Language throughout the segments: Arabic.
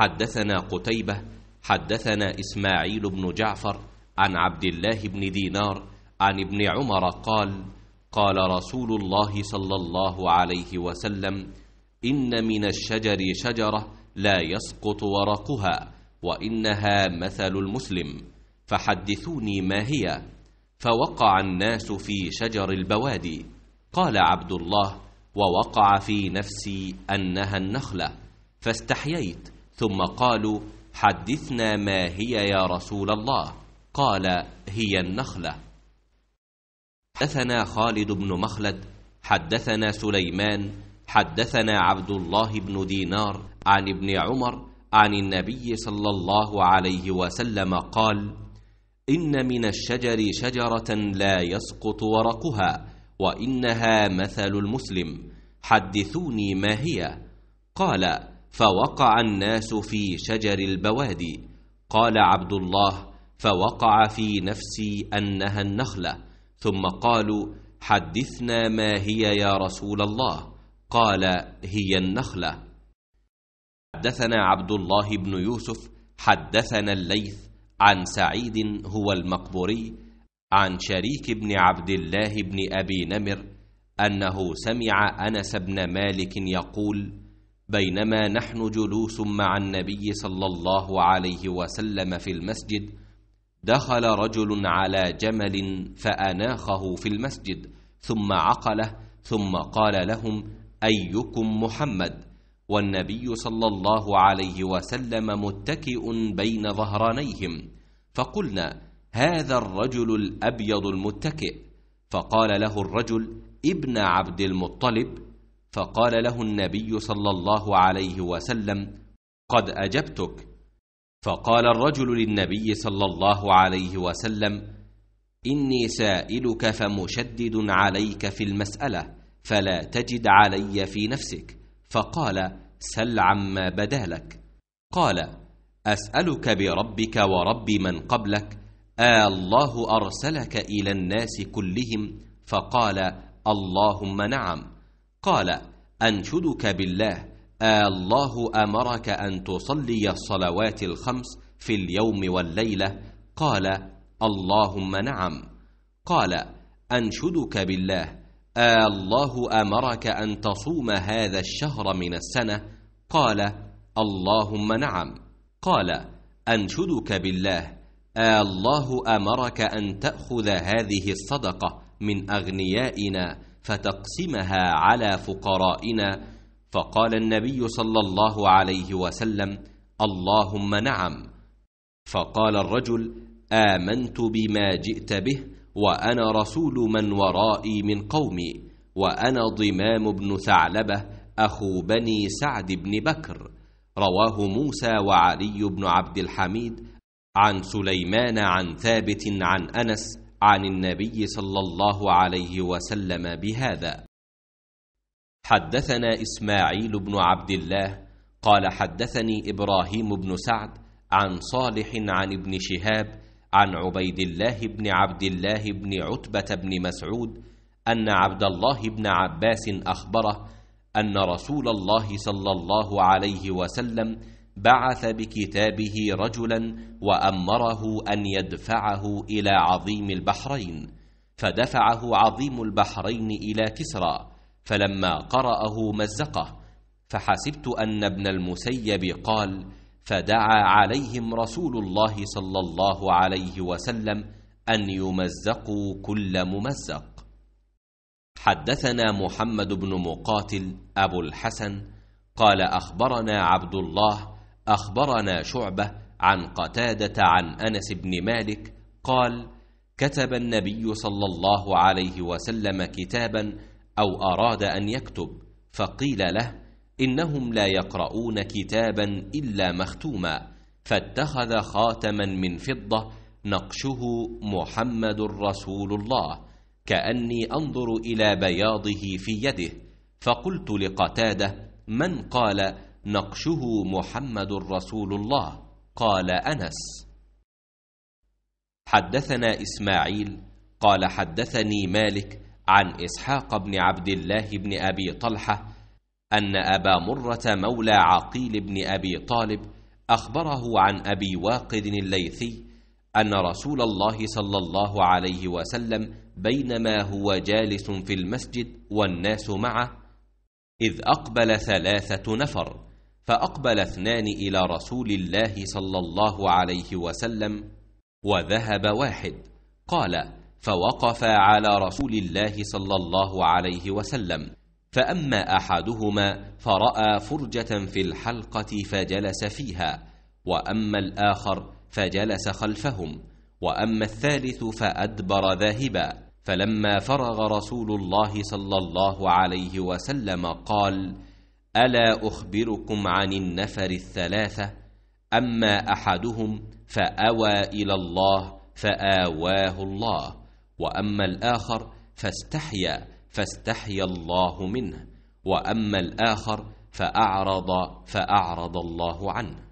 حدثنا قتيبة حدثنا إسماعيل بن جعفر عن عبد الله بن دينار عن ابن عمر قال قال رسول الله صلى الله عليه وسلم إن من الشجر شجرة لا يسقط ورقها وإنها مثل المسلم فحدثوني ما هي فوقع الناس في شجر البوادي قال عبد الله ووقع في نفسي أنها النخلة فاستحييت ثم قالوا حدثنا ما هي يا رسول الله قال هي النخلة حدثنا خالد بن مخلد حدثنا سليمان حدثنا عبد الله بن دينار عن ابن عمر عن النبي صلى الله عليه وسلم قال إن من الشجر شجرة لا يسقط ورقها وإنها مثل المسلم حدثوني ما هي قال فوقع الناس في شجر البوادي قال عبد الله فوقع في نفسي انها النخله ثم قالوا حدثنا ما هي يا رسول الله قال هي النخله حدثنا عبد الله بن يوسف حدثنا الليث عن سعيد هو المقبوري عن شريك بن عبد الله بن ابي نمر انه سمع انس بن مالك يقول بينما نحن جلوس مع النبي صلى الله عليه وسلم في المسجد دخل رجل على جمل فأناخه في المسجد ثم عقله ثم قال لهم أيكم محمد والنبي صلى الله عليه وسلم متكئ بين ظهرانيهم فقلنا هذا الرجل الأبيض المتكئ فقال له الرجل ابن عبد المطلب فقال له النبي صلى الله عليه وسلم قد أجبتك فقال الرجل للنبي صلى الله عليه وسلم إني سائلك فمشدد عليك في المسألة فلا تجد علي في نفسك فقال سل عما بدا لك قال أسألك بربك ورب من قبلك آه الله أرسلك إلى الناس كلهم فقال اللهم نعم قال أنشدك بالله الله أمرك أن تصلي الصلوات الخمس في اليوم والليلة قال اللهم نعم قال أنشدك بالله الله أمرك أن تصوم هذا الشهر من السنة قال اللهم نعم قال أنشدك بالله الله أمرك أن تأخذ هذه الصدقة من أغنيائنا فتقسمها على فقرائنا فقال النبي صلى الله عليه وسلم اللهم نعم فقال الرجل امنت بما جئت به وانا رسول من ورائي من قومي وانا ضمام بن ثعلبه اخو بني سعد بن بكر رواه موسى وعلي بن عبد الحميد عن سليمان عن ثابت عن انس عن النبي صلى الله عليه وسلم بهذا حدثنا إسماعيل بن عبد الله قال حدثني إبراهيم بن سعد عن صالح عن ابن شهاب عن عبيد الله بن عبد الله بن عتبة بن مسعود أن عبد الله بن عباس أخبره أن رسول الله صلى الله عليه وسلم بعث بكتابه رجلا وامره ان يدفعه الى عظيم البحرين فدفعه عظيم البحرين الى كسرى فلما قراه مزقه فحسبت ان ابن المسيب قال فدعا عليهم رسول الله صلى الله عليه وسلم ان يمزقوا كل ممزق حدثنا محمد بن مقاتل ابو الحسن قال اخبرنا عبد الله أخبرنا شعبة عن قتادة عن أنس بن مالك قال كتب النبي صلى الله عليه وسلم كتابا أو أراد أن يكتب فقيل له إنهم لا يقرؤون كتابا إلا مختوما فاتخذ خاتما من فضة نقشه محمد رسول الله كأني أنظر إلى بياضه في يده فقلت لقتاده من قال نقشه محمد رسول الله قال أنس حدثنا إسماعيل قال حدثني مالك عن إسحاق بن عبد الله بن أبي طلحة أن أبا مرة مولى عقيل بن أبي طالب أخبره عن أبي واقد الليثي أن رسول الله صلى الله عليه وسلم بينما هو جالس في المسجد والناس معه إذ أقبل ثلاثة نفر فأقبل اثنان إلى رسول الله صلى الله عليه وسلم وذهب واحد قال فوقفا على رسول الله صلى الله عليه وسلم فأما أحدهما فرأى فرجة في الحلقة فجلس فيها وأما الآخر فجلس خلفهم وأما الثالث فأدبر ذاهبا فلما فرغ رسول الله صلى الله عليه وسلم قال الا اخبركم عن النفر الثلاثه اما احدهم فاوى الى الله فاواه الله واما الاخر فاستحيا فاستحيا الله منه واما الاخر فاعرض فاعرض الله عنه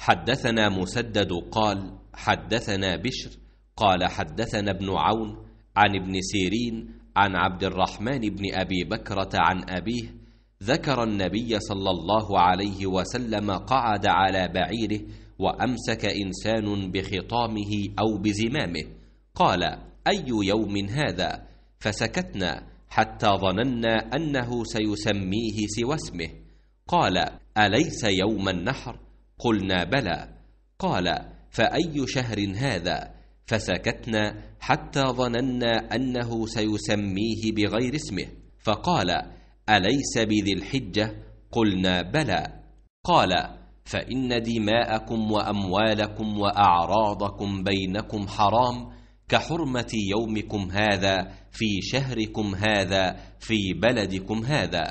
حدثنا مسدد قال حدثنا بشر قال حدثنا ابن عون عن ابن سيرين عن عبد الرحمن بن ابي بكره عن ابيه ذكر النبي صلى الله عليه وسلم قعد على بعيره وامسك انسان بخطامه او بزمامه قال اي يوم هذا فسكتنا حتى ظننا انه سيسميه سوى اسمه قال اليس يوم النحر قلنا بلى قال فاي شهر هذا فسكتنا حتى ظننا انه سيسميه بغير اسمه فقال أليس بذي الحجة قلنا بلى قال فإن دماءكم وأموالكم وأعراضكم بينكم حرام كحرمة يومكم هذا في شهركم هذا في بلدكم هذا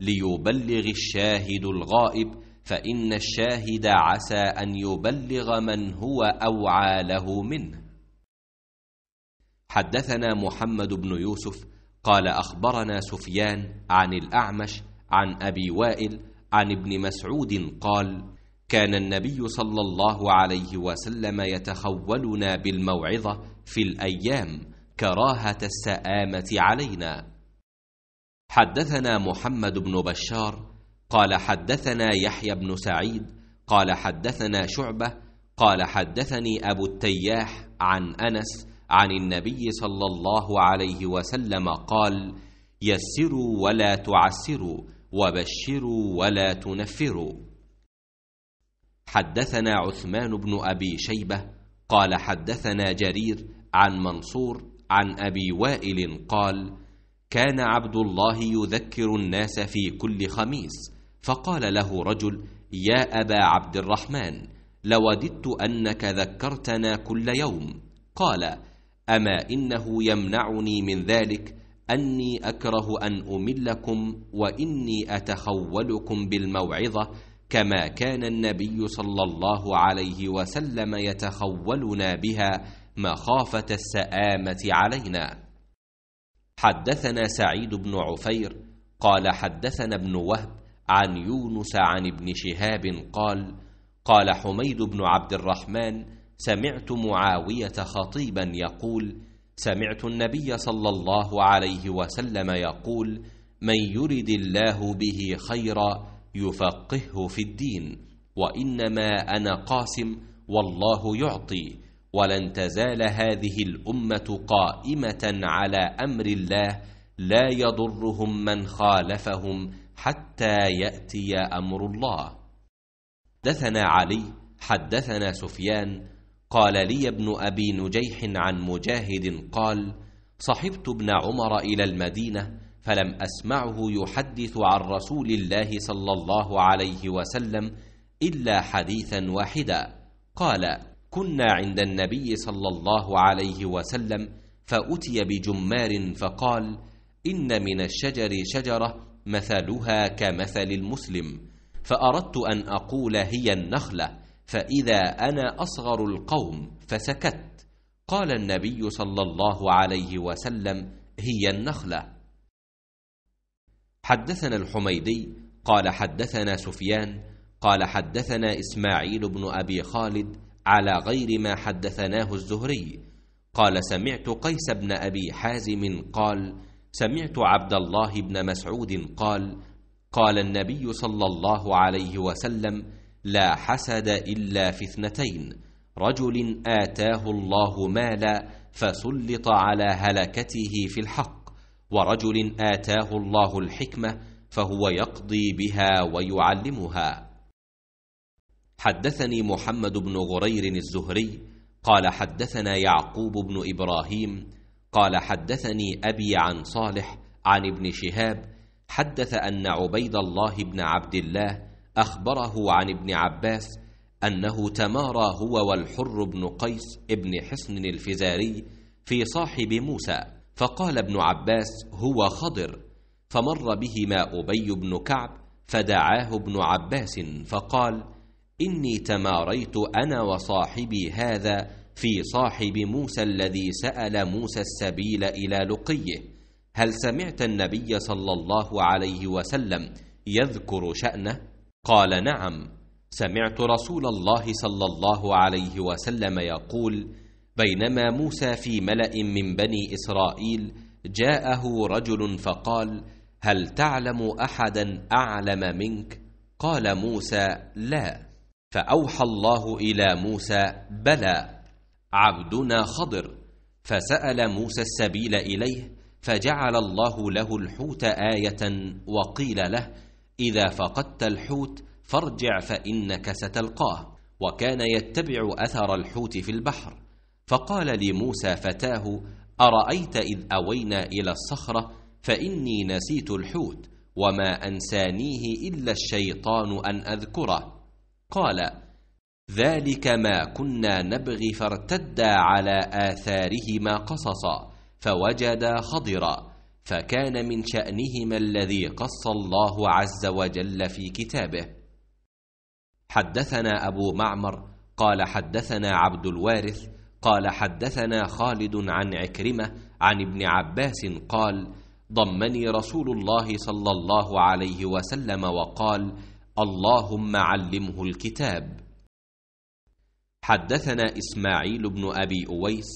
ليبلغ الشاهد الغائب فإن الشاهد عسى أن يبلغ من هو أوعى له منه حدثنا محمد بن يوسف قال اخبرنا سفيان عن الاعمش عن ابي وائل عن ابن مسعود قال كان النبي صلى الله عليه وسلم يتخولنا بالموعظه في الايام كراهه السامه علينا حدثنا محمد بن بشار قال حدثنا يحيى بن سعيد قال حدثنا شعبه قال حدثني ابو التياح عن انس عن النبي صلى الله عليه وسلم قال يسروا ولا تعسروا وبشروا ولا تنفروا حدثنا عثمان بن أبي شيبة قال حدثنا جرير عن منصور عن أبي وائل قال كان عبد الله يذكر الناس في كل خميس فقال له رجل يا أبا عبد الرحمن لوددت أنك ذكرتنا كل يوم قال أما إنه يمنعني من ذلك أني أكره أن أملكم وإني أتخولكم بالموعظة كما كان النبي صلى الله عليه وسلم يتخولنا بها مخافة السآمة علينا حدثنا سعيد بن عفير قال حدثنا ابن وهب عن يونس عن ابن شهاب قال قال حميد بن عبد الرحمن سمعت معاوية خطيبا يقول سمعت النبي صلى الله عليه وسلم يقول من يرد الله به خيرا يفقهه في الدين وإنما أنا قاسم والله يعطي ولن تزال هذه الأمة قائمة على أمر الله لا يضرهم من خالفهم حتى يأتي أمر الله دثنا علي حدثنا سفيان قال لي ابن أبي نجيح عن مجاهد قال صحبت ابن عمر إلى المدينة فلم أسمعه يحدث عن رسول الله صلى الله عليه وسلم إلا حديثا واحدا قال كنا عند النبي صلى الله عليه وسلم فأتي بجمار فقال إن من الشجر شجرة مثلها كمثل المسلم فأردت أن أقول هي النخلة فإذا أنا أصغر القوم فسكت قال النبي صلى الله عليه وسلم هي النخلة حدثنا الحميدي قال حدثنا سفيان قال حدثنا إسماعيل بن أبي خالد على غير ما حدثناه الزهري قال سمعت قيس بن أبي حازم قال سمعت عبد الله بن مسعود قال قال النبي صلى الله عليه وسلم لا حسد إلا في اثنتين رجل آتاه الله مالا فسلط على هلكته في الحق ورجل آتاه الله الحكمة فهو يقضي بها ويعلمها حدثني محمد بن غرير الزهري قال حدثنا يعقوب بن إبراهيم قال حدثني أبي عن صالح عن ابن شهاب حدث أن عبيد الله بن عبد الله اخبره عن ابن عباس انه تمارى هو والحر بن قيس ابن حصن الفزاري في صاحب موسى فقال ابن عباس هو خضر فمر بهما ابي بن كعب فدعاه ابن عباس فقال اني تماريت انا وصاحبي هذا في صاحب موسى الذي سال موسى السبيل الى لقيه هل سمعت النبي صلى الله عليه وسلم يذكر شانه قال نعم سمعت رسول الله صلى الله عليه وسلم يقول بينما موسى في ملا من بني اسرائيل جاءه رجل فقال هل تعلم احدا اعلم منك قال موسى لا فاوحى الله الى موسى بلى عبدنا خضر فسال موسى السبيل اليه فجعل الله له الحوت ايه وقيل له إذا فقدت الحوت فارجع فإنك ستلقاه وكان يتبع أثر الحوت في البحر فقال لموسى فتاه أرأيت إذ أوينا إلى الصخرة فإني نسيت الحوت وما أنسانيه إلا الشيطان أن أذكره قال ذلك ما كنا نبغي فارتدا على آثارهما قصصا فوجدا خضرا فكان من شأنهما الذي قص الله عز وجل في كتابه حدثنا أبو معمر قال حدثنا عبد الوارث قال حدثنا خالد عن عكرمة عن ابن عباس قال ضمني رسول الله صلى الله عليه وسلم وقال اللهم علمه الكتاب حدثنا إسماعيل بن أبي أويس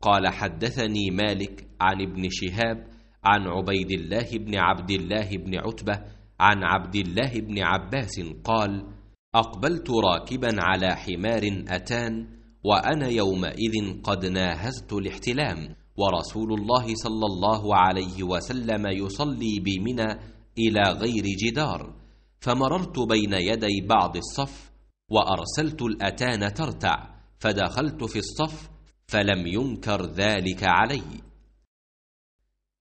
قال حدثني مالك عن ابن شهاب عن عبيد الله بن عبد الله بن عتبة عن عبد الله بن عباس قال أقبلت راكبا على حمار أتان وأنا يومئذ قد ناهزت الاحتلام ورسول الله صلى الله عليه وسلم يصلي بمنى إلى غير جدار فمررت بين يدي بعض الصف وأرسلت الأتان ترتع فدخلت في الصف فلم ينكر ذلك علي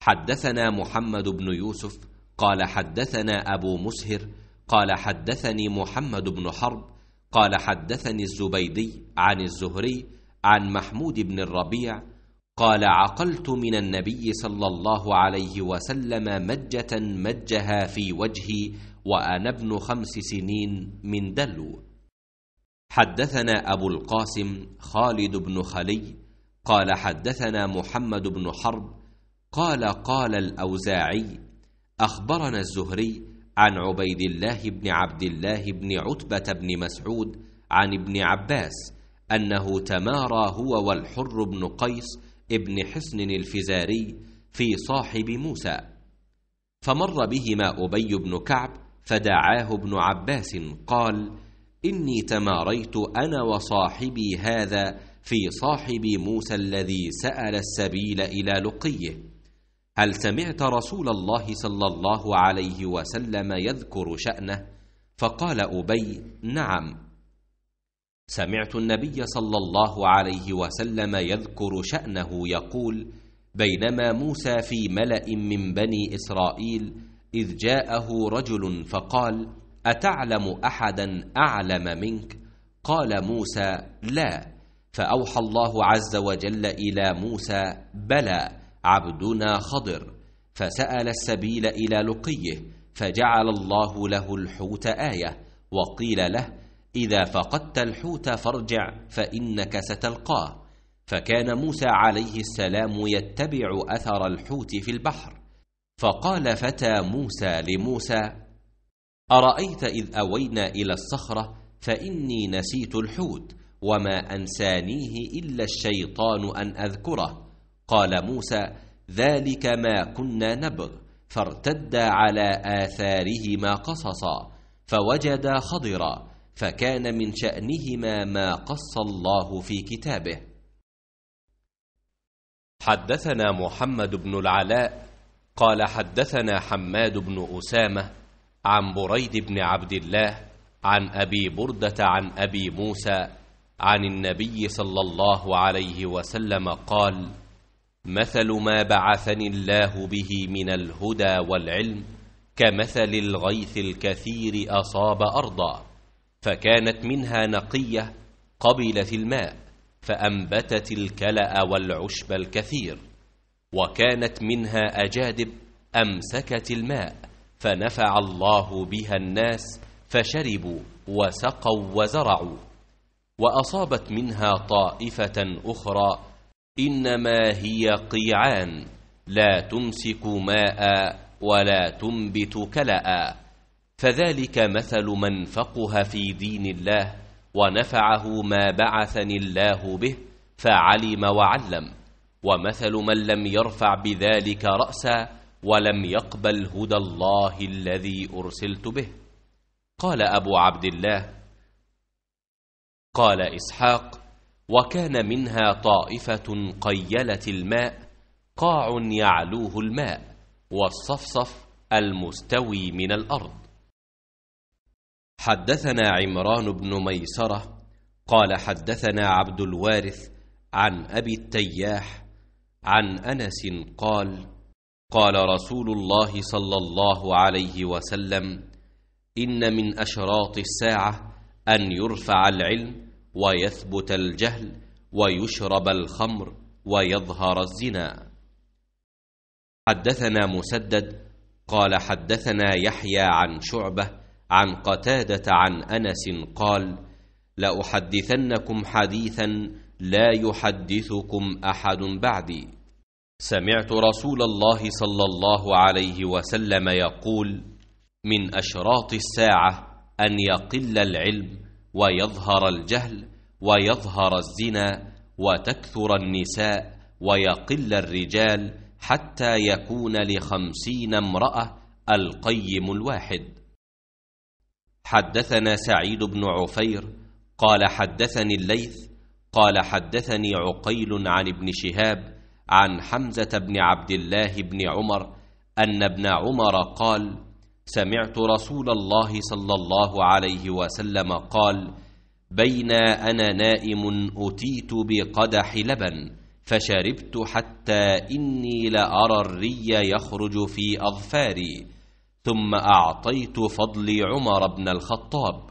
حدثنا محمد بن يوسف قال حدثنا أبو مسهر قال حدثني محمد بن حرب قال حدثني الزبيدي عن الزهري عن محمود بن الربيع قال عقلت من النبي صلى الله عليه وسلم مجة مجها في وجهي وأنا ابن خمس سنين من دلو حدثنا أبو القاسم خالد بن خلي قال حدثنا محمد بن حرب قال قال الأوزاعي أخبرنا الزهري عن عبيد الله بن عبد الله بن عتبة بن مسعود عن ابن عباس أنه تمارى هو والحر بن قيس ابن حسن الفزاري في صاحب موسى فمر بهما أبي بن كعب فدعاه ابن عباس قال إني تماريت أنا وصاحبي هذا في صاحب موسى الذي سأل السبيل إلى لقيه هل سمعت رسول الله صلى الله عليه وسلم يذكر شأنه فقال أبي نعم سمعت النبي صلى الله عليه وسلم يذكر شأنه يقول بينما موسى في ملأ من بني إسرائيل إذ جاءه رجل فقال أتعلم أحدا أعلم منك؟ قال موسى لا فأوحى الله عز وجل إلى موسى بلى عبدنا خضر فسأل السبيل إلى لقيه فجعل الله له الحوت آية وقيل له إذا فقدت الحوت فارجع فإنك ستلقاه فكان موسى عليه السلام يتبع أثر الحوت في البحر فقال فتى موسى لموسى أرأيت إذ أوينا إلى الصخرة فإني نسيت الحوت وما أنسانيه إلا الشيطان أن أذكره قال موسى ذلك ما كنا نبغ فارتدا على آثارهما قصصا فوجدا خضرا فكان من شأنهما ما قص الله في كتابه حدثنا محمد بن العلاء قال حدثنا حماد بن أسامة عن بريد بن عبد الله عن أبي بردة عن أبي موسى عن النبي صلى الله عليه وسلم قال مثل ما بعثني الله به من الهدى والعلم كمثل الغيث الكثير أصاب أرضا فكانت منها نقية قبلت الماء فأنبتت الكلأ والعشب الكثير وكانت منها أجادب أمسكت الماء فنفع الله بها الناس فشربوا وسقوا وزرعوا وأصابت منها طائفة أخرى إنما هي قيعان لا تمسك ماء ولا تنبت كلاء فذلك مثل من فقه في دين الله ونفعه ما بعثني الله به فعلم وعلم ومثل من لم يرفع بذلك رأسا ولم يقبل هدى الله الذي أرسلت به قال أبو عبد الله قال إسحاق وكان منها طائفة قيلت الماء قاع يعلوه الماء والصفصف المستوي من الأرض حدثنا عمران بن ميسرة قال حدثنا عبد الوارث عن أبي التياح عن أنس قال قال رسول الله صلى الله عليه وسلم إن من أشراط الساعة أن يرفع العلم ويثبت الجهل ويشرب الخمر ويظهر الزنا حدثنا مسدد قال حدثنا يحيى عن شعبة عن قتادة عن أنس قال لأحدثنكم حديثا لا يحدثكم أحد بعدي سمعت رسول الله صلى الله عليه وسلم يقول من أشراط الساعة أن يقل العلم ويظهر الجهل ويظهر الزنا وتكثر النساء ويقل الرجال حتى يكون لخمسين امرأة القيم الواحد حدثنا سعيد بن عفير قال حدثني الليث قال حدثني عقيل عن ابن شهاب عن حمزة بن عبد الله بن عمر أن ابن عمر قال سمعت رسول الله صلى الله عليه وسلم قال بين أنا نائم أتيت بقدح لبن فشربت حتى إني لأرى الري يخرج في أظفاري ثم أعطيت فضلي عمر بن الخطاب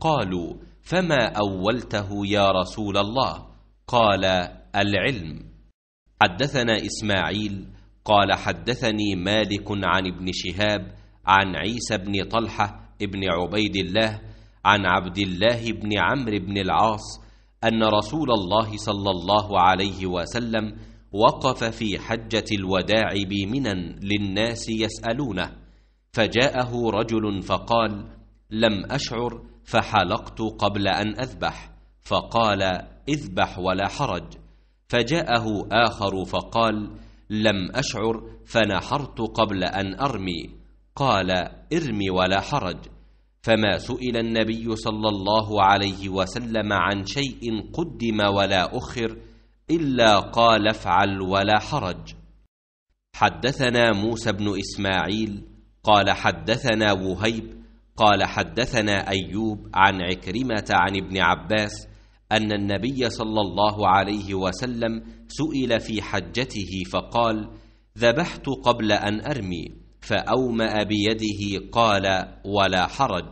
قالوا فما أولته يا رسول الله قال العلم حدثنا إسماعيل قال حدثني مالك عن ابن شهاب عن عيسى بن طلحة بن عبيد الله عن عبد الله بن عمرو بن العاص أن رسول الله صلى الله عليه وسلم وقف في حجة الوداع بمنى للناس يسألونه فجاءه رجل فقال لم أشعر فحلقت قبل أن أذبح فقال اذبح ولا حرج فجاءه آخر فقال لم أشعر فنحرت قبل أن أرمي قال ارم ولا حرج فما سئل النبي صلى الله عليه وسلم عن شيء قدم ولا أخر إلا قال افعل ولا حرج حدثنا موسى بن إسماعيل قال حدثنا وهيب قال حدثنا أيوب عن عكرمة عن ابن عباس أن النبي صلى الله عليه وسلم سئل في حجته فقال ذبحت قبل أن أرمي فأومأ بيده قال ولا حرج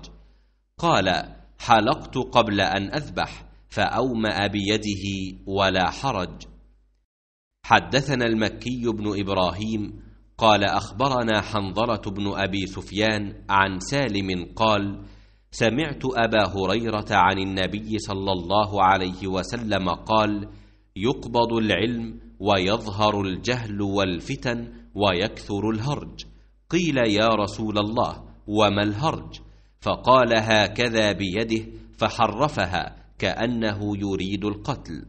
قال حلقت قبل أن أذبح فأومأ بيده ولا حرج حدثنا المكي بن إبراهيم قال أخبرنا حنظلة بن أبي سفيان عن سالم قال سمعت أبا هريرة عن النبي صلى الله عليه وسلم قال يقبض العلم ويظهر الجهل والفتن ويكثر الهرج قيل يا رسول الله وما الهرج فقال هكذا بيده فحرفها كانه يريد القتل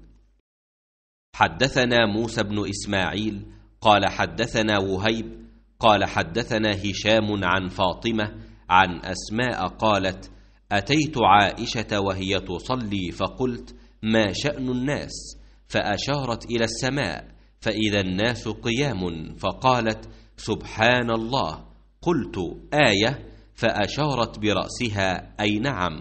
حدثنا موسى بن اسماعيل قال حدثنا وهيب قال حدثنا هشام عن فاطمه عن اسماء قالت اتيت عائشه وهي تصلي فقلت ما شان الناس فاشارت الى السماء فاذا الناس قيام فقالت سبحان الله قلت آية فأشارت برأسها أي نعم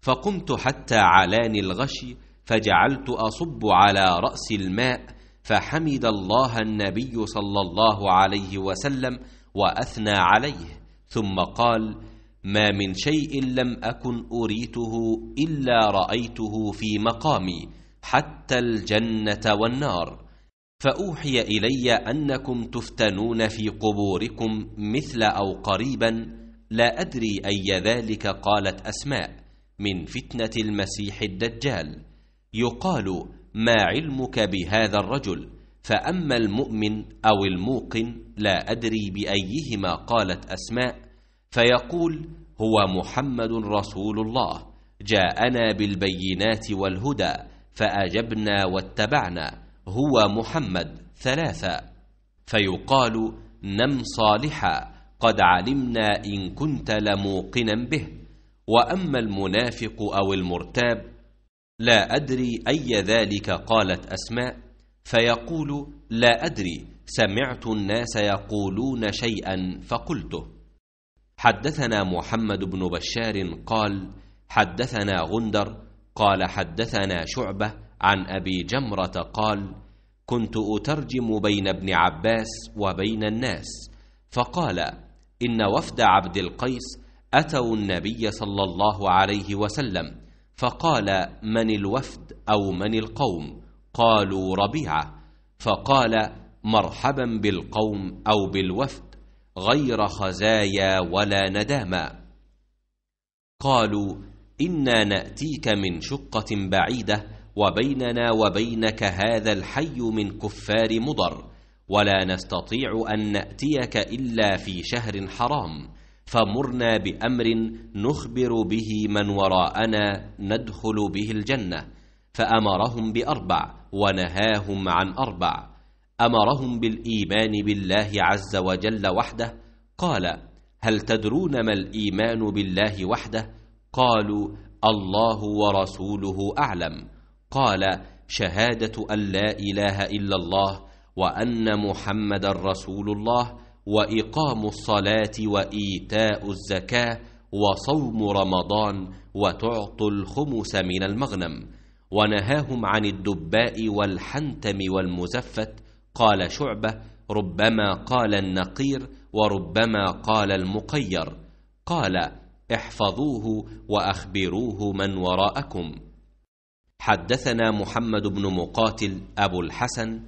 فقمت حتى علاني الغشي فجعلت أصب على رأس الماء فحمد الله النبي صلى الله عليه وسلم وأثنى عليه ثم قال ما من شيء لم أكن أريته إلا رأيته في مقامي حتى الجنة والنار فأوحي إلي أنكم تفتنون في قبوركم مثل أو قريبا لا أدري أي ذلك قالت أسماء من فتنة المسيح الدجال يقال ما علمك بهذا الرجل فأما المؤمن أو الموقن لا أدري بأيهما قالت أسماء فيقول هو محمد رسول الله جاءنا بالبينات والهدى فأجبنا واتبعنا هو محمد ثلاثة فيقال نم صالحا قد علمنا إن كنت لموقنا به وأما المنافق أو المرتاب لا أدري أي ذلك قالت أسماء فيقول لا أدري سمعت الناس يقولون شيئا فقلته حدثنا محمد بن بشار قال حدثنا غندر قال حدثنا شعبة عن ابي جمره قال كنت اترجم بين ابن عباس وبين الناس فقال ان وفد عبد القيس اتوا النبي صلى الله عليه وسلم فقال من الوفد او من القوم قالوا ربيعه فقال مرحبا بالقوم او بالوفد غير خزايا ولا نداما قالوا انا ناتيك من شقه بعيده وبيننا وبينك هذا الحي من كفار مضر ولا نستطيع ان ناتيك الا في شهر حرام فمرنا بامر نخبر به من وراءنا ندخل به الجنه فامرهم باربع ونهاهم عن اربع امرهم بالايمان بالله عز وجل وحده قال هل تدرون ما الايمان بالله وحده قالوا الله ورسوله اعلم قال شهادة أن لا إله إلا الله وأن محمد رسول الله وإقام الصلاة وإيتاء الزكاة وصوم رمضان وتعطوا الخمس من المغنم ونهاهم عن الدباء والحنتم والمزفت قال شعبة ربما قال النقير وربما قال المقير قال احفظوه وأخبروه من وراءكم حدثنا محمد بن مقاتل أبو الحسن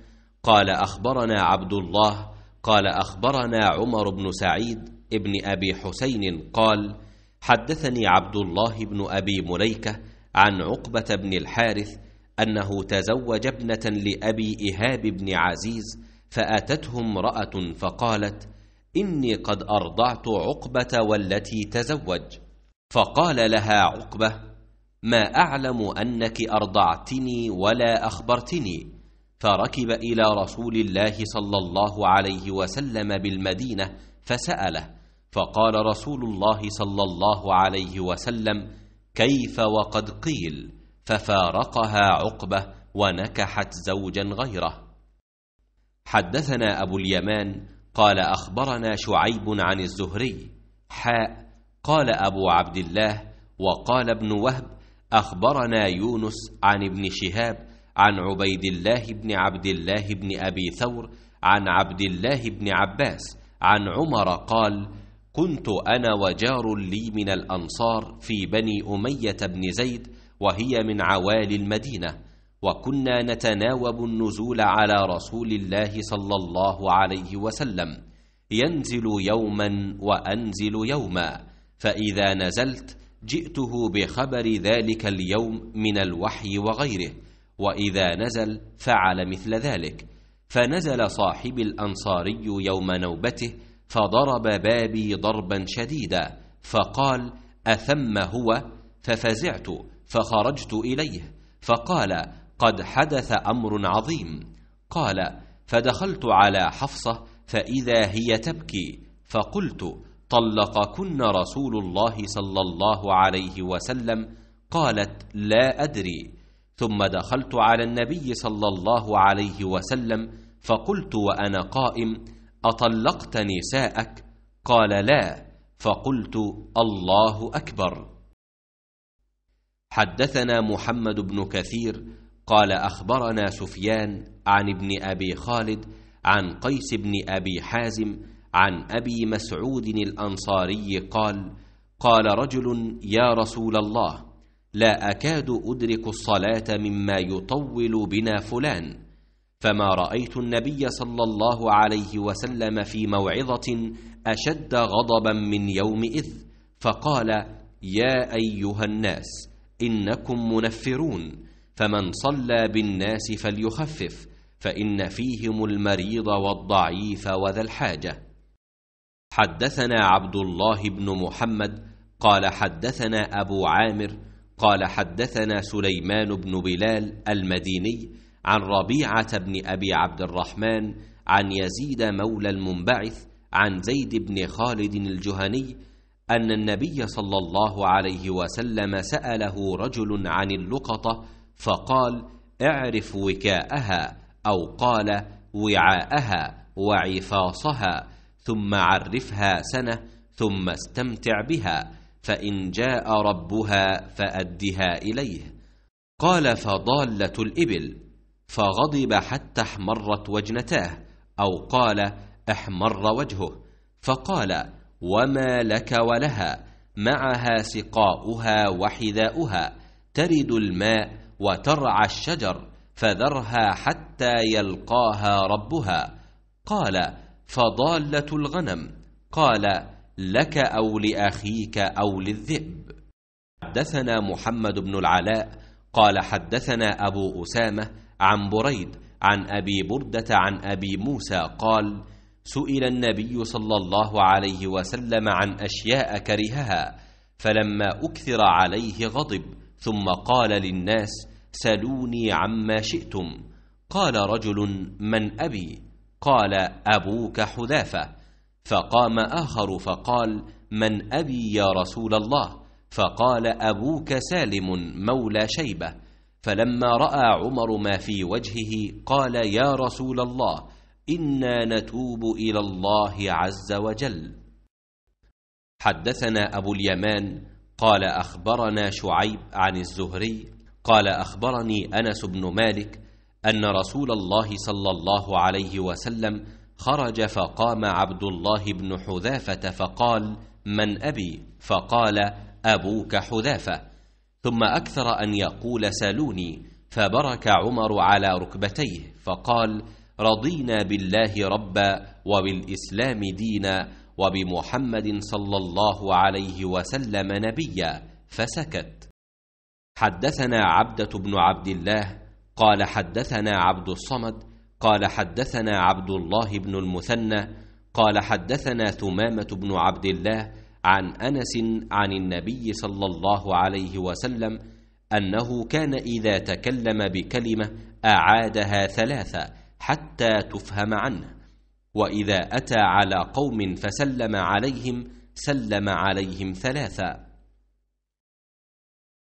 قال أخبرنا عبد الله قال أخبرنا عمر بن سعيد ابن أبي حسين قال حدثني عبد الله بن أبي مليكة عن عقبة بن الحارث أنه تزوج ابنة لأبي إهاب بن عزيز فأتته امرأة فقالت إني قد أرضعت عقبة والتي تزوج فقال لها عقبة ما أعلم أنك أرضعتني ولا أخبرتني فركب إلى رسول الله صلى الله عليه وسلم بالمدينة فسأله فقال رسول الله صلى الله عليه وسلم كيف وقد قيل ففارقها عقبة ونكحت زوجا غيره حدثنا أبو اليمان قال أخبرنا شعيب عن الزهري حاء قال أبو عبد الله وقال ابن وهب أخبرنا يونس عن ابن شهاب عن عبيد الله بن عبد الله بن أبي ثور عن عبد الله بن عباس عن عمر قال كنت أنا وجار لي من الأنصار في بني أمية بن زيد وهي من عوالي المدينة وكنا نتناوب النزول على رسول الله صلى الله عليه وسلم ينزل يوما وأنزل يوما فإذا نزلت جئته بخبر ذلك اليوم من الوحي وغيره واذا نزل فعل مثل ذلك فنزل صاحب الانصاري يوم نوبته فضرب بابي ضربا شديدا فقال اثم هو ففزعت فخرجت اليه فقال قد حدث امر عظيم قال فدخلت على حفصه فاذا هي تبكي فقلت طلقكن رسول الله صلى الله عليه وسلم قالت لا أدري ثم دخلت على النبي صلى الله عليه وسلم فقلت وأنا قائم أطلقت نساءك قال لا فقلت الله أكبر حدثنا محمد بن كثير قال أخبرنا سفيان عن ابن أبي خالد عن قيس بن أبي حازم عن أبي مسعود الأنصاري قال قال رجل يا رسول الله لا أكاد أدرك الصلاة مما يطول بنا فلان فما رأيت النبي صلى الله عليه وسلم في موعظة أشد غضبا من يومئذ فقال يا أيها الناس إنكم منفرون فمن صلى بالناس فليخفف فإن فيهم المريض والضعيف وذا الحاجة حدثنا عبد الله بن محمد قال حدثنا أبو عامر قال حدثنا سليمان بن بلال المديني عن ربيعة بن أبي عبد الرحمن عن يزيد مولى المنبعث عن زيد بن خالد الجهني أن النبي صلى الله عليه وسلم سأله رجل عن اللقطة فقال اعرف وكاءها أو قال وعاءها وعفاصها ثم عرفها سنة ثم استمتع بها فإن جاء ربها فأدها إليه قال فضالة الإبل فغضب حتى احمرت وجنتاه أو قال احمر وجهه فقال وما لك ولها معها سقاؤها وحذاؤها ترد الماء وترعى الشجر فذرها حتى يلقاها ربها قال فضالة الغنم قال لك أو لأخيك أو للذئب حدثنا محمد بن العلاء قال حدثنا أبو أسامة عن بريد عن أبي بردة عن أبي موسى قال سئل النبي صلى الله عليه وسلم عن أشياء كرهها فلما أكثر عليه غضب ثم قال للناس سلوني عما شئتم قال رجل من أبي قال أبوك حذافة فقام آخر فقال من أبي يا رسول الله فقال أبوك سالم مولى شيبة فلما رأى عمر ما في وجهه قال يا رسول الله إنا نتوب إلى الله عز وجل حدثنا أبو اليمان قال أخبرنا شعيب عن الزهري قال أخبرني أنس بن مالك ان رسول الله صلى الله عليه وسلم خرج فقام عبد الله بن حذافه فقال من ابي فقال ابوك حذافه ثم اكثر ان يقول سالوني فبرك عمر على ركبتيه فقال رضينا بالله ربا وبالاسلام دينا وبمحمد صلى الله عليه وسلم نبيا فسكت حدثنا عبده بن عبد الله قال حدثنا عبد الصمد قال حدثنا عبد الله بن المثنى قال حدثنا ثمامه بن عبد الله عن انس عن النبي صلى الله عليه وسلم انه كان اذا تكلم بكلمه اعادها ثلاثه حتى تفهم عنه واذا اتى على قوم فسلم عليهم سلم عليهم ثلاثه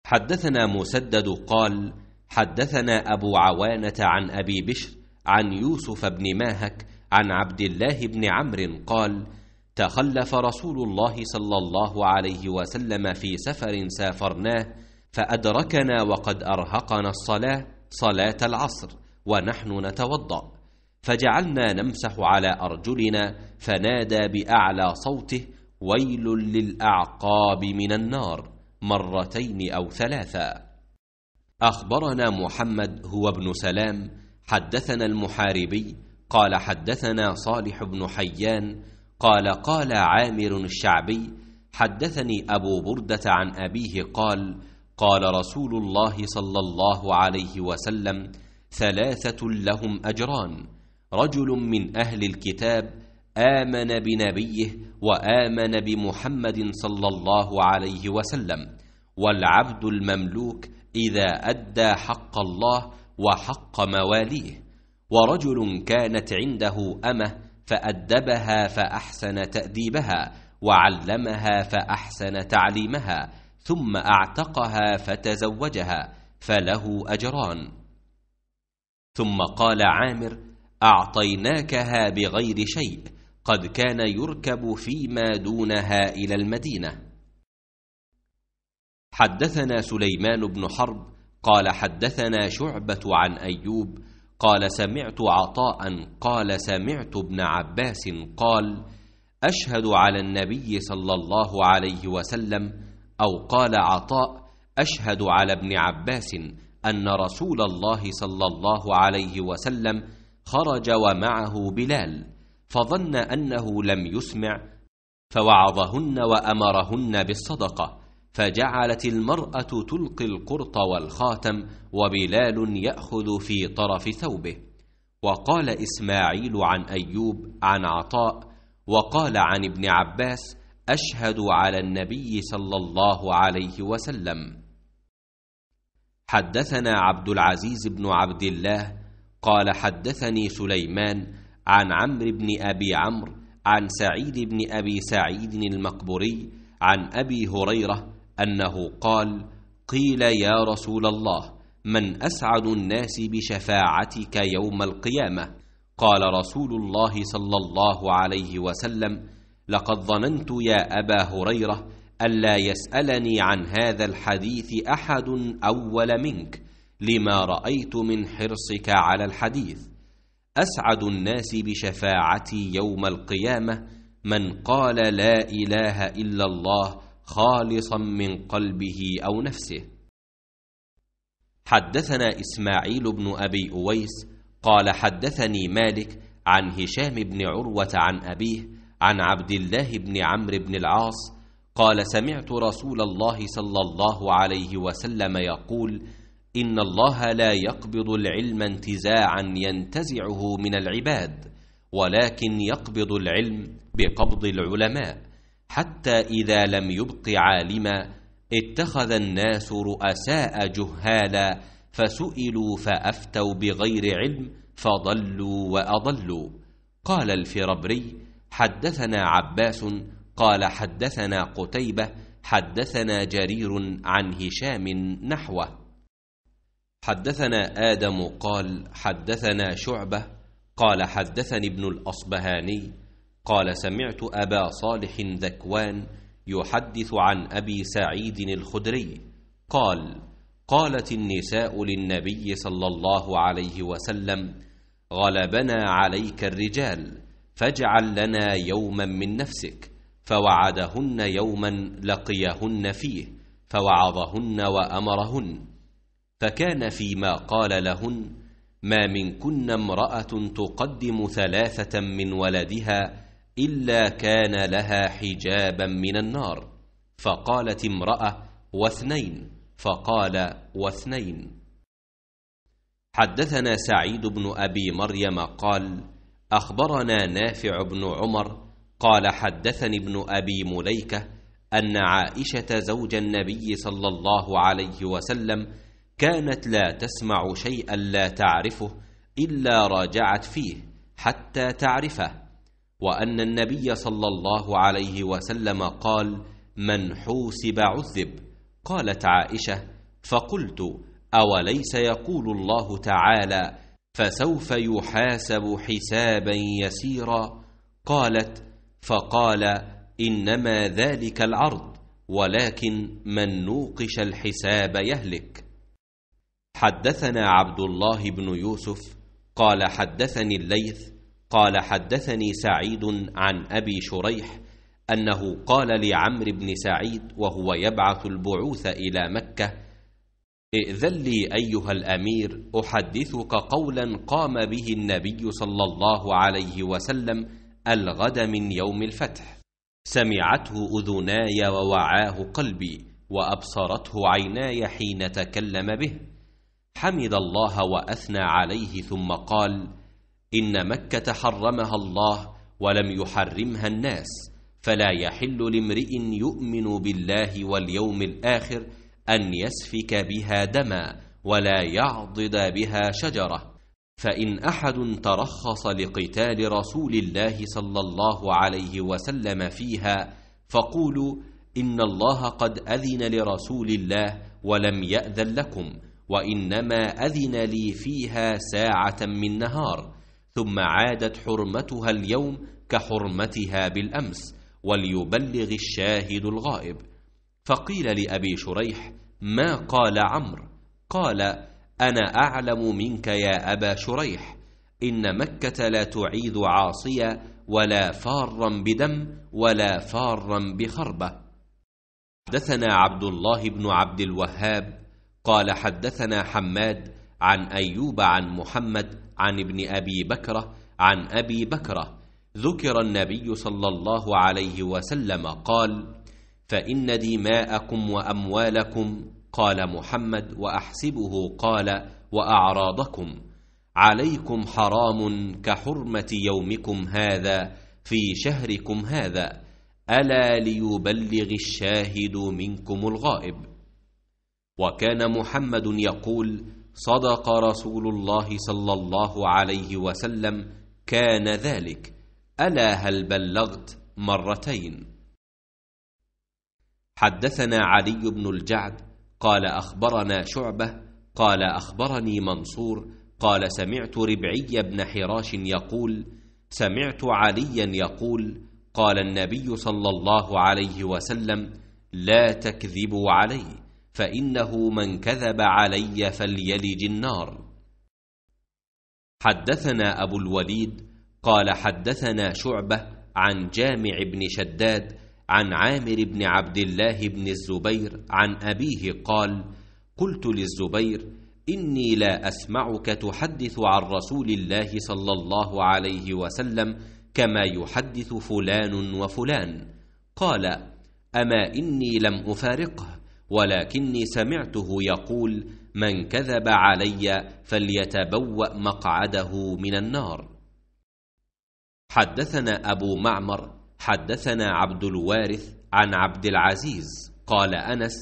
حدثنا مسدد قال حدثنا أبو عوانة عن أبي بشر عن يوسف بن ماهك عن عبد الله بن عمرو قال تخلف رسول الله صلى الله عليه وسلم في سفر سافرناه فأدركنا وقد أرهقنا الصلاة صلاة العصر ونحن نتوضأ فجعلنا نمسح على أرجلنا فنادى بأعلى صوته ويل للأعقاب من النار مرتين أو ثلاثا اخبرنا محمد هو ابن سلام حدثنا المحاربي قال حدثنا صالح بن حيان قال قال عامر الشعبي حدثني ابو برده عن ابيه قال قال رسول الله صلى الله عليه وسلم ثلاثه لهم اجران رجل من اهل الكتاب امن بنبيه وامن بمحمد صلى الله عليه وسلم والعبد المملوك إذا أدى حق الله وحق مواليه ورجل كانت عنده أمه فأدبها فأحسن تأديبها وعلمها فأحسن تعليمها ثم أعتقها فتزوجها فله أجران ثم قال عامر أعطيناكها بغير شيء قد كان يركب فيما دونها إلى المدينة حدثنا سليمان بن حرب قال حدثنا شعبة عن أيوب قال سمعت عطاء قال سمعت ابن عباس قال أشهد على النبي صلى الله عليه وسلم أو قال عطاء أشهد على ابن عباس أن رسول الله صلى الله عليه وسلم خرج ومعه بلال فظن أنه لم يسمع فوعظهن وأمرهن بالصدقة فجعلت المرأة تلقي القرط والخاتم وبلال يأخذ في طرف ثوبه وقال إسماعيل عن أيوب عن عطاء وقال عن ابن عباس أشهد على النبي صلى الله عليه وسلم حدثنا عبد العزيز بن عبد الله قال حدثني سليمان عن عمرو بن أبي عمرو عن سعيد بن أبي سعيد المقبوري عن أبي هريرة انه قال قيل يا رسول الله من اسعد الناس بشفاعتك يوم القيامه قال رسول الله صلى الله عليه وسلم لقد ظننت يا ابا هريره الا يسالني عن هذا الحديث احد اول منك لما رايت من حرصك على الحديث اسعد الناس بشفاعتي يوم القيامه من قال لا اله الا الله خالصا من قلبه أو نفسه حدثنا إسماعيل بن أبي أويس قال حدثني مالك عن هشام بن عروة عن أبيه عن عبد الله بن عمرو بن العاص قال سمعت رسول الله صلى الله عليه وسلم يقول إن الله لا يقبض العلم انتزاعا ينتزعه من العباد ولكن يقبض العلم بقبض العلماء حتى إذا لم يبق عالما اتخذ الناس رؤساء جهالا فسئلوا فأفتوا بغير علم فضلوا وأضلوا قال الفربري حدثنا عباس قال حدثنا قتيبة حدثنا جرير عن هشام نحوه حدثنا آدم قال حدثنا شعبة قال حدثني ابن الأصبهاني قال سمعت أبا صالح ذكوان يحدث عن أبي سعيد الخدري قال قالت النساء للنبي صلى الله عليه وسلم غلبنا عليك الرجال فاجعل لنا يوما من نفسك فوعدهن يوما لقيهن فيه فوعظهن وأمرهن فكان فيما قال لهن ما منكن امرأة تقدم ثلاثة من ولدها إلا كان لها حجابا من النار فقالت امرأة واثنين فقال واثنين حدثنا سعيد بن أبي مريم قال أخبرنا نافع بن عمر قال حدثني ابن أبي مليكة أن عائشة زوج النبي صلى الله عليه وسلم كانت لا تسمع شيئا لا تعرفه إلا راجعت فيه حتى تعرفه وان النبي صلى الله عليه وسلم قال من حوسب عذب قالت عائشه فقلت اوليس يقول الله تعالى فسوف يحاسب حسابا يسيرا قالت فقال انما ذلك العرض ولكن من نوقش الحساب يهلك حدثنا عبد الله بن يوسف قال حدثني الليث قال حدثني سعيد عن أبي شريح أنه قال لعمرو بن سعيد وهو يبعث البعوث إلى مكة ائذن لي أيها الأمير أحدثك قولا قام به النبي صلى الله عليه وسلم الغد من يوم الفتح سمعته أذناي ووعاه قلبي وأبصرته عيناي حين تكلم به حمد الله وأثنى عليه ثم قال إن مكة حرمها الله ولم يحرمها الناس فلا يحل لامرئ يؤمن بالله واليوم الآخر أن يسفك بها دما ولا يعضد بها شجرة فإن أحد ترخص لقتال رسول الله صلى الله عليه وسلم فيها فقولوا إن الله قد أذن لرسول الله ولم يأذن لكم وإنما أذن لي فيها ساعة من نهار ثم عادت حرمتها اليوم كحرمتها بالأمس وليبلغ الشاهد الغائب فقيل لأبي شريح ما قال عمرو قال أنا أعلم منك يا أبا شريح إن مكة لا تعيد عاصية ولا فارا بدم ولا فارا بخربة حدثنا عبد الله بن عبد الوهاب قال حدثنا حماد عن أيوب عن محمد عن ابن أبي بكرة عن أبي بكرة ذكر النبي صلى الله عليه وسلم قال فإن دماءكم وأموالكم قال محمد وأحسبه قال وأعراضكم عليكم حرام كحرمة يومكم هذا في شهركم هذا ألا ليبلغ الشاهد منكم الغائب وكان محمد يقول صدق رسول الله صلى الله عليه وسلم كان ذلك ألا هل بلغت مرتين حدثنا علي بن الجعد قال أخبرنا شعبة قال أخبرني منصور قال سمعت ربعي بن حراش يقول سمعت عليا يقول قال النبي صلى الله عليه وسلم لا تكذبوا عليّ فإنه من كذب علي فليلج النار حدثنا أبو الوليد قال حدثنا شعبة عن جامع بن شداد عن عامر بن عبد الله بن الزبير عن أبيه قال قلت للزبير إني لا أسمعك تحدث عن رسول الله صلى الله عليه وسلم كما يحدث فلان وفلان قال أما إني لم أفارقه ولكني سمعته يقول من كذب علي فليتبوا مقعده من النار حدثنا ابو معمر حدثنا عبد الوارث عن عبد العزيز قال انس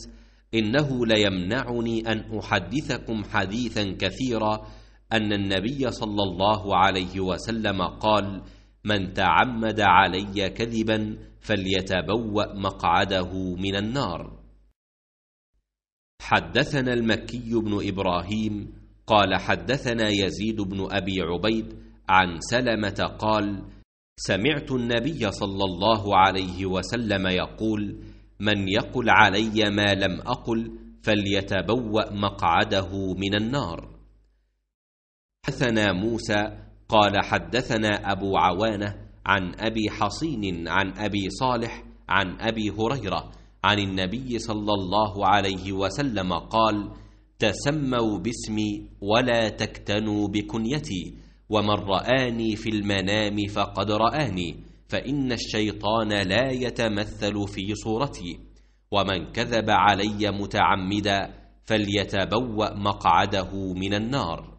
انه ليمنعني ان احدثكم حديثا كثيرا ان النبي صلى الله عليه وسلم قال من تعمد علي كذبا فليتبوا مقعده من النار حدثنا المكي بن إبراهيم قال حدثنا يزيد بن أبي عبيد عن سلمة قال سمعت النبي صلى الله عليه وسلم يقول من يقل علي ما لم أقل فليتبوأ مقعده من النار حدثنا موسى قال حدثنا أبو عوانة عن أبي حصين عن أبي صالح عن أبي هريرة عن النبي صلى الله عليه وسلم قال تسموا باسمي ولا تكتنوا بكنيتي ومن رآني في المنام فقد رآني فإن الشيطان لا يتمثل في صورتي ومن كذب علي متعمدا فليتبوأ مقعده من النار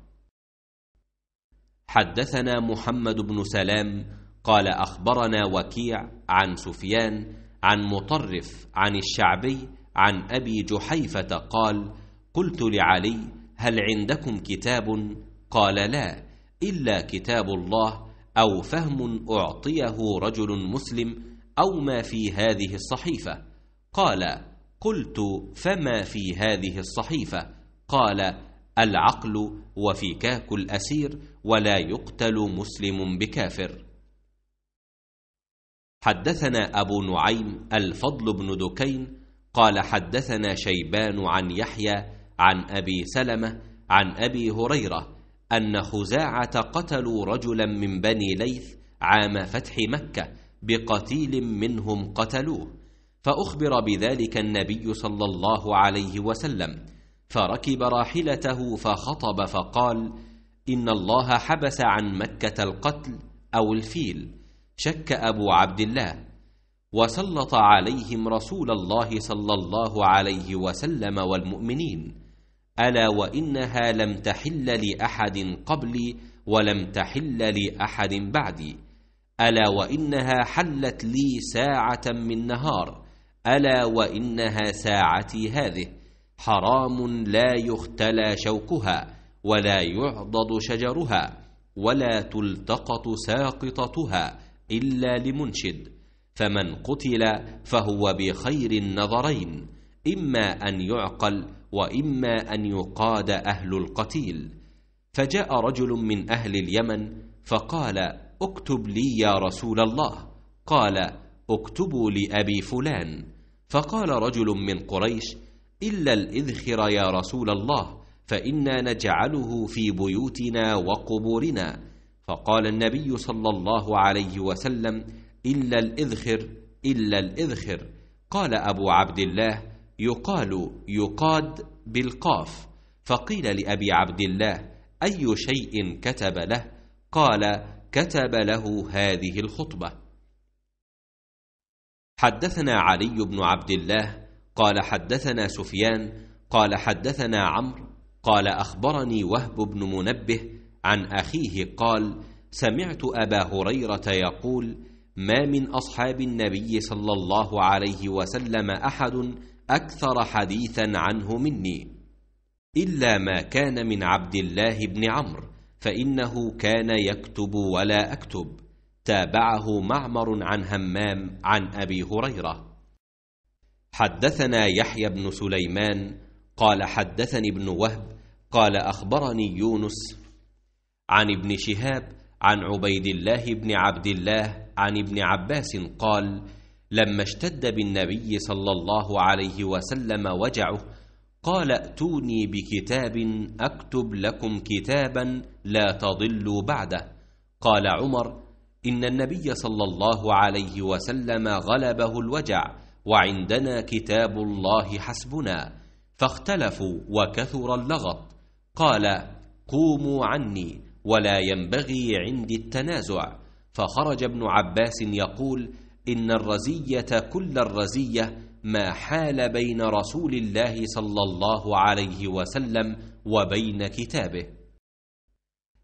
حدثنا محمد بن سلام قال أخبرنا وكيع عن سفيان عن مطرف عن الشعبي عن أبي جحيفة قال قلت لعلي هل عندكم كتاب قال لا إلا كتاب الله أو فهم أعطيه رجل مسلم أو ما في هذه الصحيفة قال قلت فما في هذه الصحيفة قال العقل وفكاك الأسير ولا يقتل مسلم بكافر حدثنا أبو نعيم الفضل بن دكين قال حدثنا شيبان عن يحيى عن أبي سلمة عن أبي هريرة أن خزاعة قتلوا رجلا من بني ليث عام فتح مكة بقتيل منهم قتلوه فأخبر بذلك النبي صلى الله عليه وسلم فركب راحلته فخطب فقال إن الله حبس عن مكة القتل أو الفيل شك أبو عبد الله وسلط عليهم رسول الله صلى الله عليه وسلم والمؤمنين ألا وإنها لم تحل لأحد قبلي ولم تحل لأحد بعدي ألا وإنها حلت لي ساعة من نهار ألا وإنها ساعتي هذه حرام لا يختلى شوكها ولا يعضد شجرها ولا تلتقط ساقطتها إلا لمنشد فمن قتل فهو بخير النظرين إما أن يعقل وإما أن يقاد أهل القتيل فجاء رجل من أهل اليمن فقال اكتب لي يا رسول الله قال اكتبوا لأبي فلان فقال رجل من قريش إلا الإذخر يا رسول الله فإنا نجعله في بيوتنا وقبورنا فقال النبي صلى الله عليه وسلم إلا الإذخر إلا الإذخر قال أبو عبد الله يقال يقاد بالقاف فقيل لأبي عبد الله أي شيء كتب له قال كتب له هذه الخطبة حدثنا علي بن عبد الله قال حدثنا سفيان قال حدثنا عمرو قال أخبرني وهب بن منبه عن أخيه قال سمعت أبا هريرة يقول ما من أصحاب النبي صلى الله عليه وسلم أحد أكثر حديثا عنه مني إلا ما كان من عبد الله بن عمرو فإنه كان يكتب ولا أكتب تابعه معمر عن همام عن أبي هريرة حدثنا يحيى بن سليمان قال حدثني ابن وهب قال أخبرني يونس عن ابن شهاب عن عبيد الله بن عبد الله عن ابن عباس قال لما اشتد بالنبي صلى الله عليه وسلم وجعه قال ائتوني بكتاب اكتب لكم كتابا لا تضلوا بعده قال عمر ان النبي صلى الله عليه وسلم غلبه الوجع وعندنا كتاب الله حسبنا فاختلفوا وكثر اللغط قال قوموا عني ولا ينبغي عندي التنازع فخرج ابن عباس يقول إن الرزية كل الرزية ما حال بين رسول الله صلى الله عليه وسلم وبين كتابه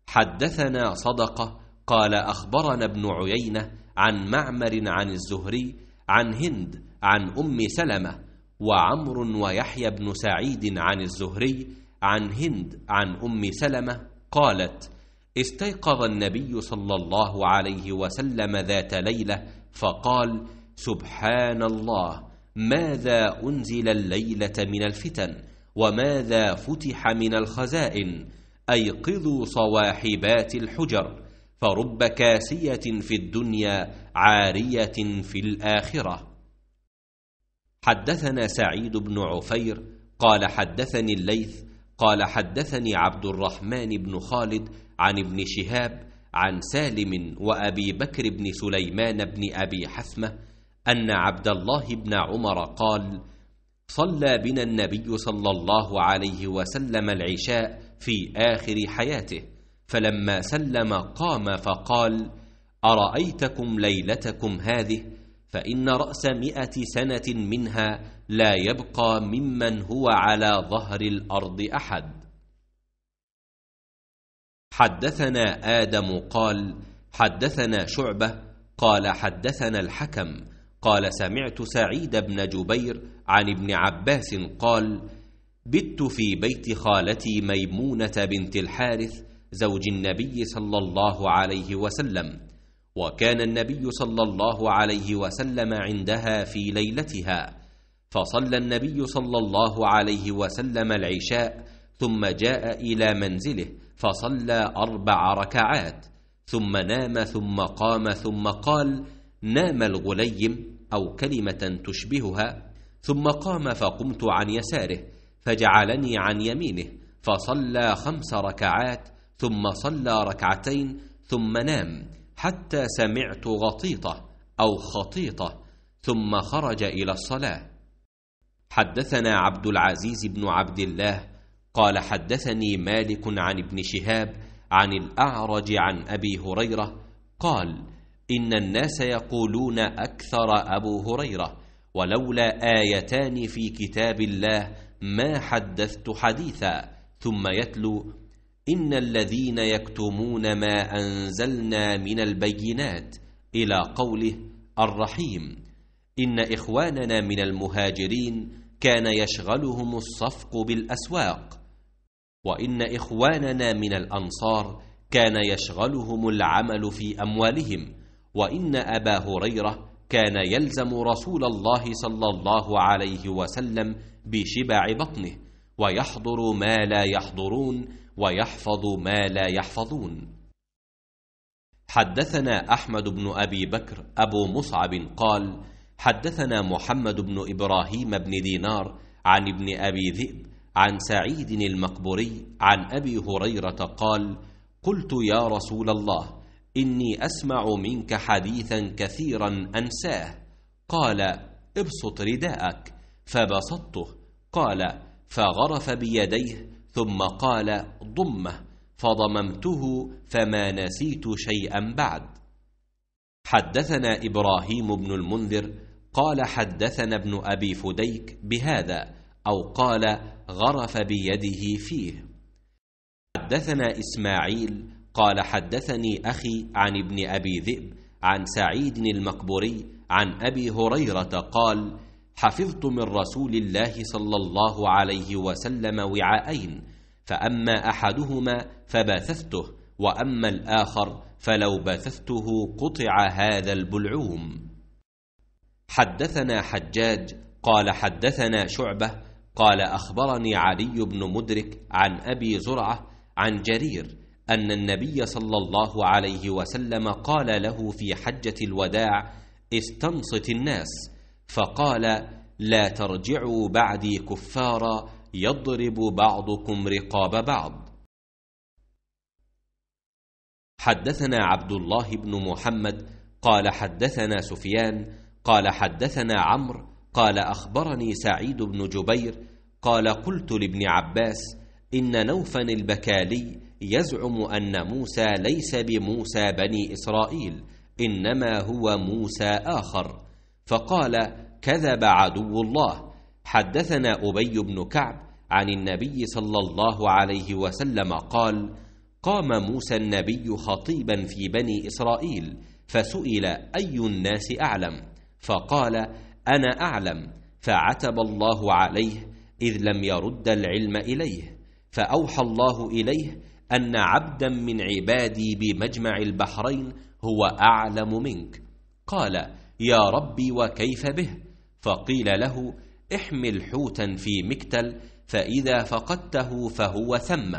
حدثنا صدقة قال أخبرنا ابن عيينة عن معمر عن الزهري عن هند عن أم سلمة وعمر ويحيى بن سعيد عن الزهري عن هند عن أم سلمة قالت استيقظ النبي صلى الله عليه وسلم ذات ليله فقال سبحان الله ماذا انزل الليله من الفتن وماذا فتح من الخزائن ايقظوا صواحبات الحجر فرب كاسيه في الدنيا عاريه في الاخره حدثنا سعيد بن عفير قال حدثني الليث قال حدثني عبد الرحمن بن خالد عن ابن شهاب عن سالم وابي بكر بن سليمان بن ابي حثمه ان عبد الله بن عمر قال صلى بنا النبي صلى الله عليه وسلم العشاء في اخر حياته فلما سلم قام فقال ارايتكم ليلتكم هذه فان راس مائه سنه منها لا يبقى ممن هو على ظهر الأرض أحد حدثنا آدم قال حدثنا شعبة قال حدثنا الحكم قال سمعت سعيد بن جبير عن ابن عباس قال بت في بيت خالتي ميمونة بنت الحارث زوج النبي صلى الله عليه وسلم وكان النبي صلى الله عليه وسلم عندها في ليلتها فصلى النبي صلى الله عليه وسلم العشاء ثم جاء الى منزله فصلى اربع ركعات ثم نام ثم قام ثم قال نام الغليم او كلمه تشبهها ثم قام فقمت عن يساره فجعلني عن يمينه فصلى خمس ركعات ثم صلى ركعتين ثم نام حتى سمعت غطيطه او خطيطه ثم خرج الى الصلاه حدثنا عبد العزيز بن عبد الله قال حدثني مالك عن ابن شهاب عن الأعرج عن أبي هريرة قال إن الناس يقولون أكثر أبو هريرة ولولا آيتان في كتاب الله ما حدثت حديثا ثم يتلو إن الذين يكتمون ما أنزلنا من البينات إلى قوله الرحيم إن إخواننا من المهاجرين كان يشغلهم الصفق بالأسواق وإن إخواننا من الأنصار كان يشغلهم العمل في أموالهم وإن أبا هريرة كان يلزم رسول الله صلى الله عليه وسلم بشبع بطنه ويحضر ما لا يحضرون ويحفظ ما لا يحفظون حدثنا أحمد بن أبي بكر أبو مصعب قال حدثنا محمد بن إبراهيم بن دينار عن ابن أبي ذئب عن سعيد المقبري عن أبي هريرة قال قلت يا رسول الله إني أسمع منك حديثا كثيرا أنساه قال ابسط رداءك فبسطته قال فغرف بيديه ثم قال ضمه فضممته فما نسيت شيئا بعد حدثنا إبراهيم بن المنذر قال حدثنا ابن أبي فديك بهذا أو قال غرف بيده فيه حدثنا إسماعيل قال حدثني أخي عن ابن أبي ذئب عن سعيد المقبري عن أبي هريرة قال حفظت من رسول الله صلى الله عليه وسلم وعاءين فأما أحدهما فبثثته وأما الآخر فلو بثثته قطع هذا البلعوم حدثنا حجاج قال حدثنا شعبة قال أخبرني علي بن مدرك عن أبي زرعة عن جرير أن النبي صلى الله عليه وسلم قال له في حجة الوداع استنصت الناس فقال لا ترجعوا بعدي كفارا يضرب بعضكم رقاب بعض حدثنا عبد الله بن محمد قال حدثنا سفيان قال حدثنا عمرو قال اخبرني سعيد بن جبير قال قلت لابن عباس ان نوفا البكالي يزعم ان موسى ليس بموسى بني اسرائيل انما هو موسى اخر فقال كذب عدو الله حدثنا ابي بن كعب عن النبي صلى الله عليه وسلم قال قام موسى النبي خطيبا في بني اسرائيل فسئل اي الناس اعلم فقال انا اعلم فعتب الله عليه اذ لم يرد العلم اليه فاوحى الله اليه ان عبدا من عبادي بمجمع البحرين هو اعلم منك قال يا ربي وكيف به فقيل له احمل حوتا في مكتل فاذا فقدته فهو ثم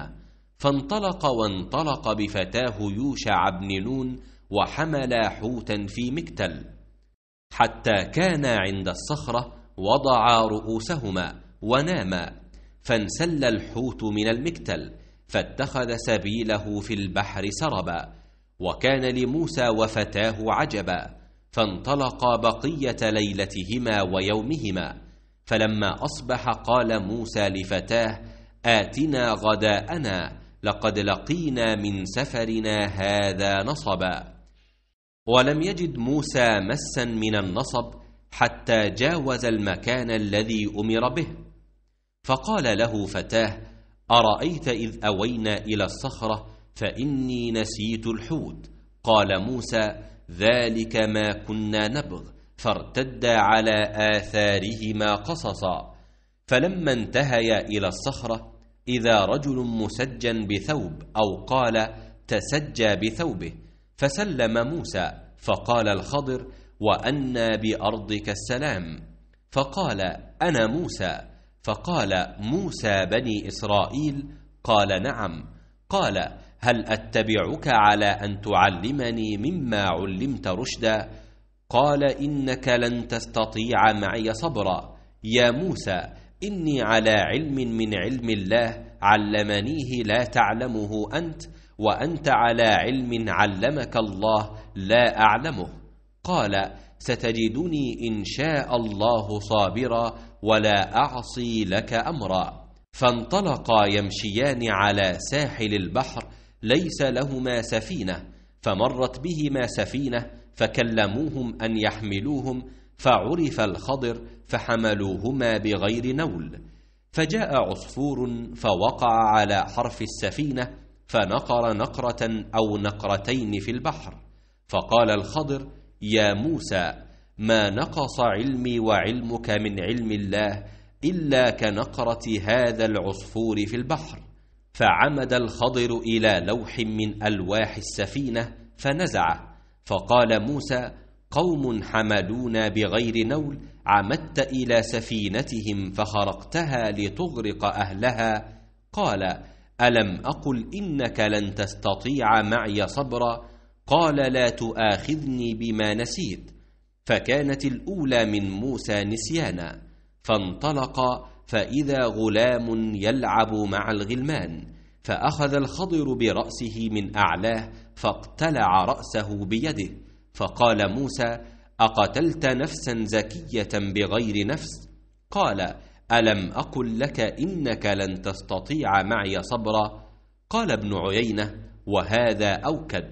فانطلق وانطلق بفتاه يوشع بن نون وحملا حوتا في مكتل حتى كانا عند الصخرة وضعا رؤوسهما وناما فانسل الحوت من المكتل فاتخذ سبيله في البحر سربا وكان لموسى وفتاه عجبا فانطلقا بقية ليلتهما ويومهما فلما أصبح قال موسى لفتاه آتنا غداءنا لقد لقينا من سفرنا هذا نصبا ولم يجد موسى مسا من النصب حتى جاوز المكان الذي أمر به فقال له فتاه أرأيت إذ أوينا إلى الصخرة فإني نسيت الحوت قال موسى ذلك ما كنا نبغ فارتدا على آثارهما قصصا فلما انتهيا إلى الصخرة إذا رجل مسجا بثوب أو قال تسجى بثوبه فسلم موسى فقال الخضر وأنا بأرضك السلام فقال أنا موسى فقال موسى بني إسرائيل قال نعم قال هل أتبعك على أن تعلمني مما علمت رشدا قال إنك لن تستطيع معي صبرا يا موسى إني على علم من علم الله علمنيه لا تعلمه أنت وأنت على علم علمك الله لا أعلمه قال ستجدني إن شاء الله صابرا ولا أعصي لك أمرا فانطلقا يمشيان على ساحل البحر ليس لهما سفينة فمرت بهما سفينة فكلموهم أن يحملوهم فعرف الخضر فحملوهما بغير نول فجاء عصفور فوقع على حرف السفينة فنقر نقرة أو نقرتين في البحر فقال الخضر يا موسى ما نقص علمي وعلمك من علم الله إلا كنقرة هذا العصفور في البحر فعمد الخضر إلى لوح من ألواح السفينة فنزعه فقال موسى قوم حملونا بغير نول عمدت إلى سفينتهم فخرقتها لتغرق أهلها قال ألم أقل إنك لن تستطيع معي صبرا قال لا تؤاخذني بما نسيت فكانت الأولى من موسى نسيانا فانطلق فإذا غلام يلعب مع الغلمان فأخذ الخضر برأسه من أعلاه فاقتلع رأسه بيده فقال موسى أقتلت نفسا زكية بغير نفس قال ألم أقل لك إنك لن تستطيع معي صبرا قال ابن عيينة وهذا أوكد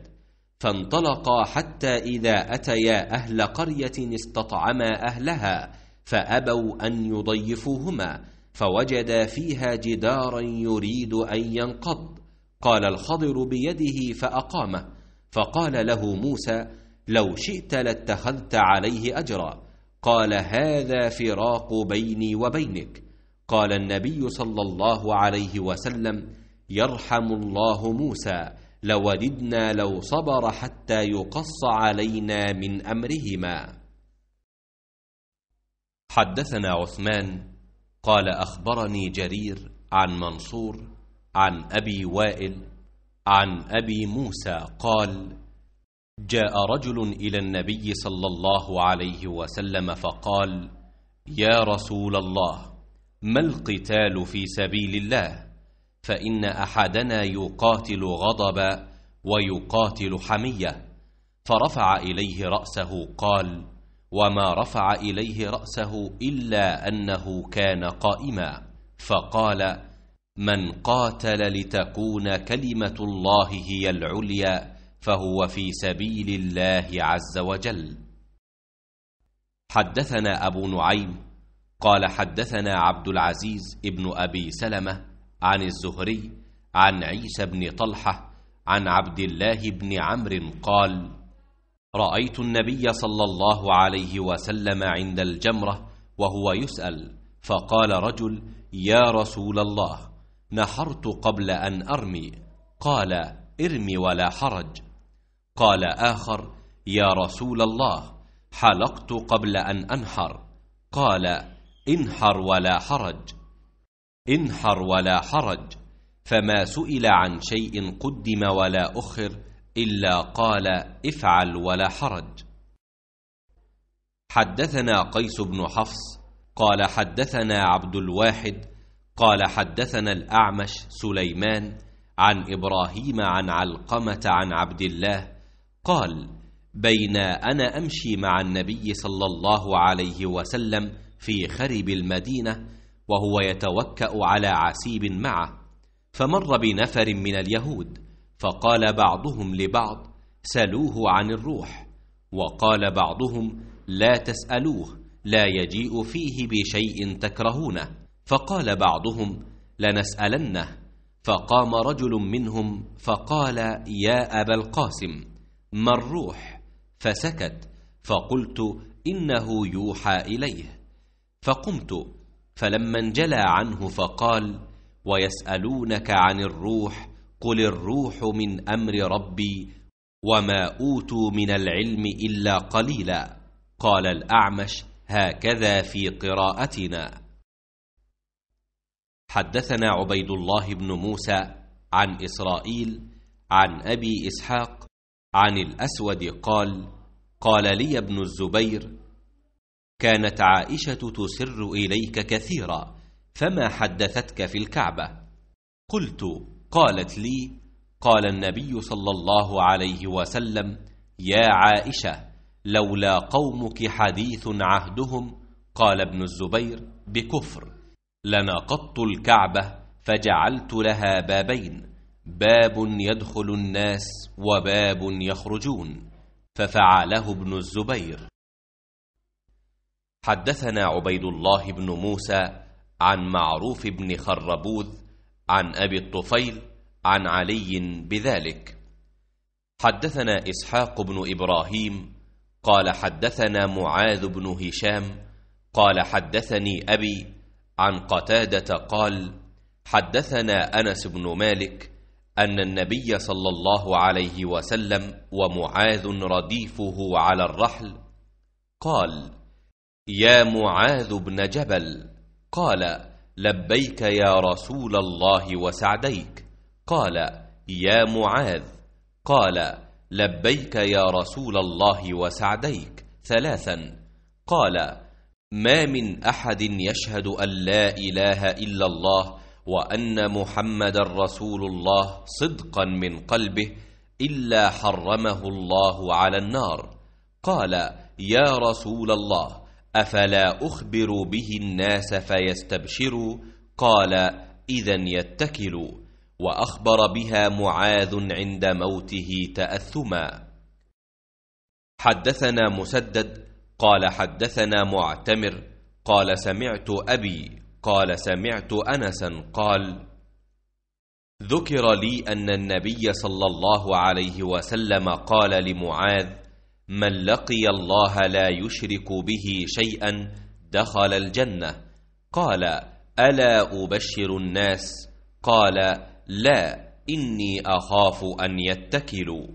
فانطلقا حتى إذا أتيا أهل قرية استطعما أهلها فأبوا أن يضيفوهما فوجدا فيها جدارا يريد أن ينقض قال الخضر بيده فأقامه فقال له موسى لو شئت لاتخذت عليه أجرا قال هذا فراق بيني وبينك قال النبي صلى الله عليه وسلم يرحم الله موسى لوددنا لو صبر حتى يقص علينا من أمرهما حدثنا عثمان قال أخبرني جرير عن منصور عن أبي وائل عن أبي موسى قال جاء رجل إلى النبي صلى الله عليه وسلم فقال يا رسول الله ما القتال في سبيل الله فإن أحدنا يقاتل غضبا ويقاتل حمية فرفع إليه رأسه قال وما رفع إليه رأسه إلا أنه كان قائما فقال من قاتل لتكون كلمة الله هي العليا فهو في سبيل الله عز وجل حدثنا أبو نعيم قال حدثنا عبد العزيز ابن أبي سلمة عن الزهري عن عيسى بن طلحة عن عبد الله بن عمرو قال رأيت النبي صلى الله عليه وسلم عند الجمرة وهو يسأل فقال رجل يا رسول الله نحرت قبل أن أرمي قال ارمي ولا حرج قال آخر يا رسول الله حلقت قبل أن أنحر قال انحر ولا حرج انحر ولا حرج فما سئل عن شيء قدم ولا أخر إلا قال افعل ولا حرج حدثنا قيس بن حفص قال حدثنا عبد الواحد قال حدثنا الأعمش سليمان عن إبراهيم عن علقمة عن عبد الله قال بين أنا أمشي مع النبي صلى الله عليه وسلم في خرب المدينة وهو يتوكأ على عسيب معه فمر بنفر من اليهود فقال بعضهم لبعض سلوه عن الروح وقال بعضهم لا تسألوه لا يجيء فيه بشيء تكرهونه فقال بعضهم لنسألنه فقام رجل منهم فقال يا أبا القاسم ما الروح فسكت فقلت إنه يوحى إليه فقمت فلما انجلى عنه فقال ويسألونك عن الروح قل الروح من أمر ربي وما أوتوا من العلم إلا قليلا قال الأعمش هكذا في قراءتنا حدثنا عبيد الله بن موسى عن إسرائيل عن أبي إسحاق عن الأسود قال قال لي ابن الزبير كانت عائشة تسر إليك كثيرا فما حدثتك في الكعبة قلت قالت لي قال النبي صلى الله عليه وسلم يا عائشة لولا قومك حديث عهدهم قال ابن الزبير بكفر لنقضت الكعبة فجعلت لها بابين باب يدخل الناس وباب يخرجون ففعله ابن الزبير حدثنا عبيد الله بن موسى عن معروف بن خربوذ عن أبي الطفيل عن علي بذلك حدثنا إسحاق بن إبراهيم قال حدثنا معاذ بن هشام قال حدثني أبي عن قتادة قال حدثنا أنس بن مالك أن النبي صلى الله عليه وسلم ومعاذ رديفه على الرحل قال يا معاذ بن جبل قال لبيك يا رسول الله وسعديك قال يا معاذ قال لبيك يا رسول الله وسعديك ثلاثا قال ما من أحد يشهد أن لا إله إلا الله وأن محمد رسول الله صدقا من قلبه إلا حرمه الله على النار قال يا رسول الله أفلا أخبر به الناس فيستبشروا قال إذا يتكلوا وأخبر بها معاذ عند موته تأثما حدثنا مسدد قال حدثنا معتمر قال سمعت أبي قال سمعت أنسا قال ذكر لي أن النبي صلى الله عليه وسلم قال لمعاذ من لقي الله لا يشرك به شيئا دخل الجنة قال ألا أبشر الناس قال لا إني أخاف أن يتكلوا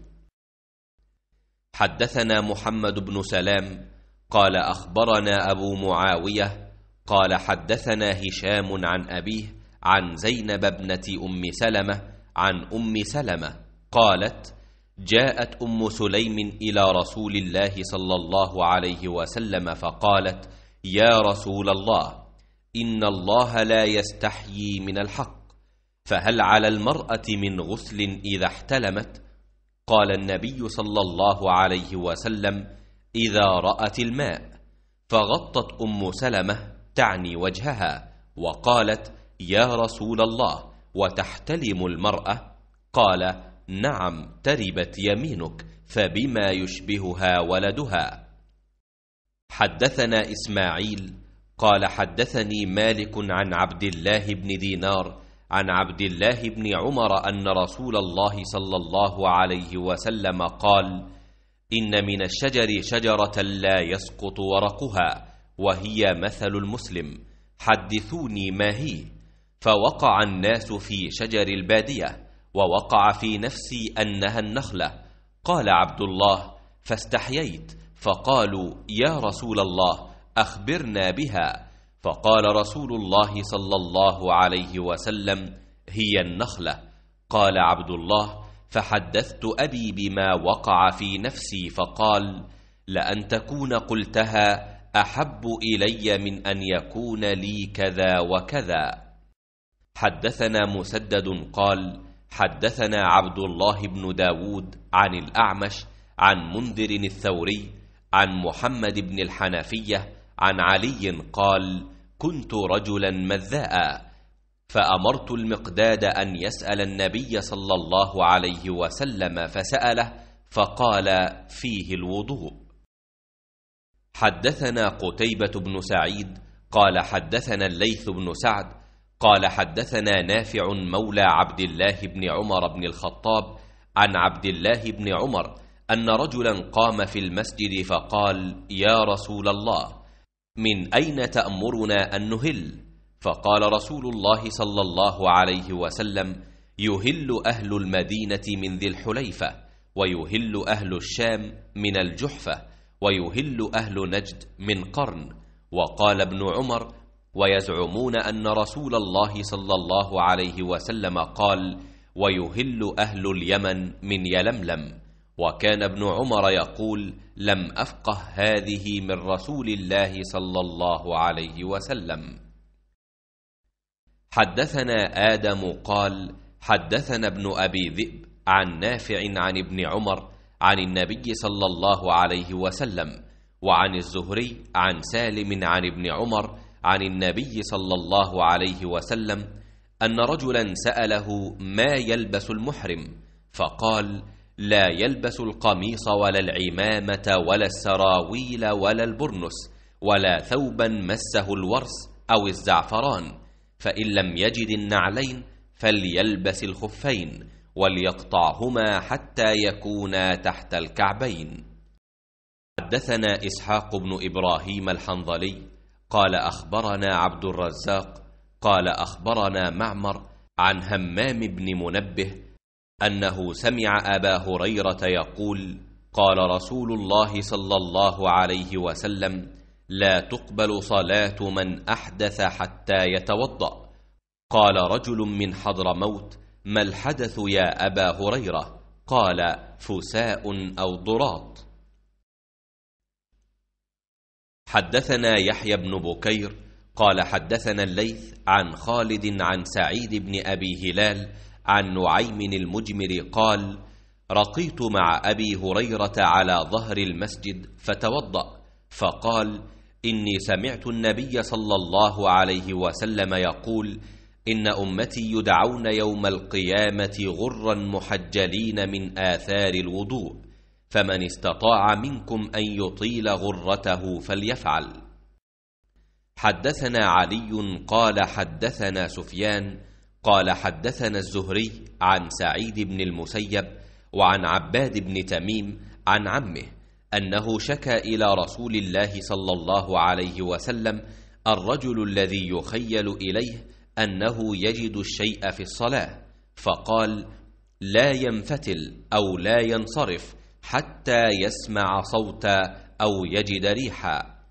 حدثنا محمد بن سلام قال أخبرنا أبو معاوية قال حدثنا هشام عن أبيه عن زينب ابنة أم سلمة عن أم سلمة قالت جاءت أم سليم إلى رسول الله صلى الله عليه وسلم فقالت يا رسول الله إن الله لا يستحيي من الحق فهل على المرأة من غسل إذا احتلمت؟ قال النبي صلى الله عليه وسلم إذا رأت الماء فغطت أم سلمة تعني وجهها وقالت يا رسول الله وتحتلم المرأة قال نعم تربت يمينك فبما يشبهها ولدها حدثنا إسماعيل قال حدثني مالك عن عبد الله بن دينار عن عبد الله بن عمر أن رسول الله صلى الله عليه وسلم قال إن من الشجر شجرة لا يسقط ورقها وهي مثل المسلم حدثوني ما هي فوقع الناس في شجر البادية ووقع في نفسي أنها النخلة قال عبد الله فاستحييت فقالوا يا رسول الله أخبرنا بها فقال رسول الله صلى الله عليه وسلم هي النخلة قال عبد الله فحدثت أبي بما وقع في نفسي فقال لأن تكون قلتها احب الي من ان يكون لي كذا وكذا حدثنا مسدد قال حدثنا عبد الله بن داود عن الاعمش عن منذر الثوري عن محمد بن الحنفيه عن علي قال كنت رجلا مذاء فامرت المقداد ان يسال النبي صلى الله عليه وسلم فساله فقال فيه الوضوء حدثنا قتيبة بن سعيد قال حدثنا الليث بن سعد قال حدثنا نافع مولى عبد الله بن عمر بن الخطاب عن عبد الله بن عمر أن رجلا قام في المسجد فقال يا رسول الله من أين تأمرنا أن نهل؟ فقال رسول الله صلى الله عليه وسلم يهل أهل المدينة من ذي الحليفة ويهل أهل الشام من الجحفة ويهل أهل نجد من قرن وقال ابن عمر ويزعمون أن رسول الله صلى الله عليه وسلم قال ويهل أهل اليمن من يلملم وكان ابن عمر يقول لم أفقه هذه من رسول الله صلى الله عليه وسلم حدثنا آدم قال حدثنا ابن أبي ذئب عن نافع عن ابن عمر عن النبي صلى الله عليه وسلم وعن الزهري عن سالم عن ابن عمر عن النبي صلى الله عليه وسلم أن رجلا سأله ما يلبس المحرم فقال لا يلبس القميص ولا العمامة ولا السراويل ولا البرنس ولا ثوبا مسه الورس أو الزعفران فإن لم يجد النعلين فليلبس الخفين وليقطعهما حتى يكونا تحت الكعبين حدثنا إسحاق بن إبراهيم الحنظلي قال أخبرنا عبد الرزاق قال أخبرنا معمر عن همام بن منبه أنه سمع أبا هريرة يقول قال رسول الله صلى الله عليه وسلم لا تقبل صلاة من أحدث حتى يتوضأ قال رجل من حضرموت ما الحدث يا أبا هريرة قال فساء أو ضراط حدثنا يحيى بن بكير قال حدثنا الليث عن خالد عن سعيد بن أبي هلال عن نعيم المجمر قال رقيت مع أبي هريرة على ظهر المسجد فتوضأ فقال إني سمعت النبي صلى الله عليه وسلم يقول إن أمتي يدعون يوم القيامة غرا محجلين من آثار الوضوء فمن استطاع منكم أن يطيل غرته فليفعل حدثنا علي قال حدثنا سفيان قال حدثنا الزهري عن سعيد بن المسيب وعن عباد بن تميم عن عمه أنه شكى إلى رسول الله صلى الله عليه وسلم الرجل الذي يخيل إليه أنه يجد الشيء في الصلاة فقال لا ينفتل أو لا ينصرف حتى يسمع صوتا أو يجد ريحا